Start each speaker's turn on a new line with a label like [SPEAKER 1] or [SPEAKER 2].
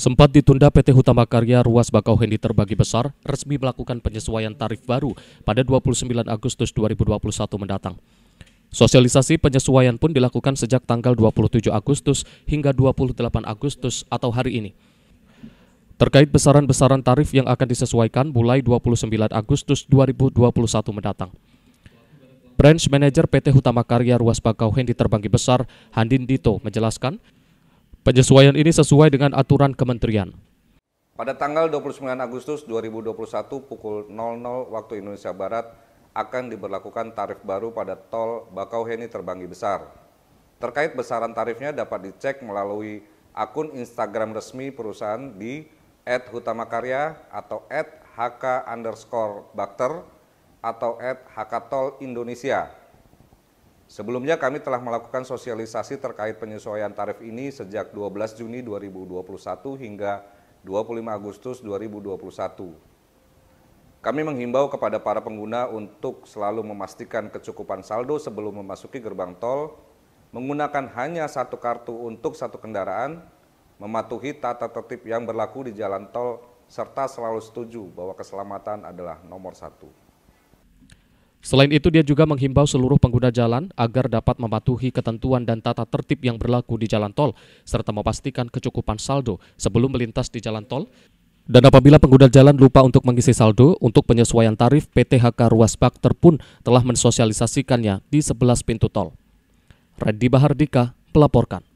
[SPEAKER 1] Sempat ditunda PT Hutama Karya Ruas Bakau Bakauheni terbagi besar resmi melakukan penyesuaian tarif baru pada 29 Agustus 2021 mendatang. Sosialisasi penyesuaian pun dilakukan sejak tanggal 27 Agustus hingga 28 Agustus atau hari ini. Terkait besaran-besaran tarif yang akan disesuaikan mulai 29 Agustus 2021 mendatang. Branch Manager PT Hutama Karya Ruas Bakau Bakauheni terbagi besar, Handin Dito, menjelaskan, Penyesuaian ini sesuai dengan aturan kementerian.
[SPEAKER 2] Pada tanggal 29 Agustus 2021 pukul 00 waktu Indonesia Barat akan diberlakukan tarif baru pada tol Bakauheni Terbanggi Besar. Terkait besaran tarifnya dapat dicek melalui akun Instagram resmi perusahaan di @hutamakarya atau @hk_bakter atau tol Indonesia. Sebelumnya kami telah melakukan sosialisasi terkait penyesuaian tarif ini sejak 12 Juni 2021 hingga 25 Agustus 2021. Kami menghimbau kepada para pengguna untuk selalu memastikan kecukupan saldo sebelum memasuki gerbang tol, menggunakan hanya satu kartu untuk satu kendaraan, mematuhi tata tertib yang berlaku di jalan tol, serta selalu setuju bahwa keselamatan adalah nomor satu.
[SPEAKER 1] Selain itu, dia juga menghimbau seluruh pengguna jalan agar dapat mematuhi ketentuan dan tata tertib yang berlaku di jalan tol, serta memastikan kecukupan saldo sebelum melintas di jalan tol. Dan apabila pengguna jalan lupa untuk mengisi saldo, untuk penyesuaian tarif PT HK Ruas Bakter pun telah mensosialisasikannya di 11 pintu tol. Reddy Bahardika melaporkan.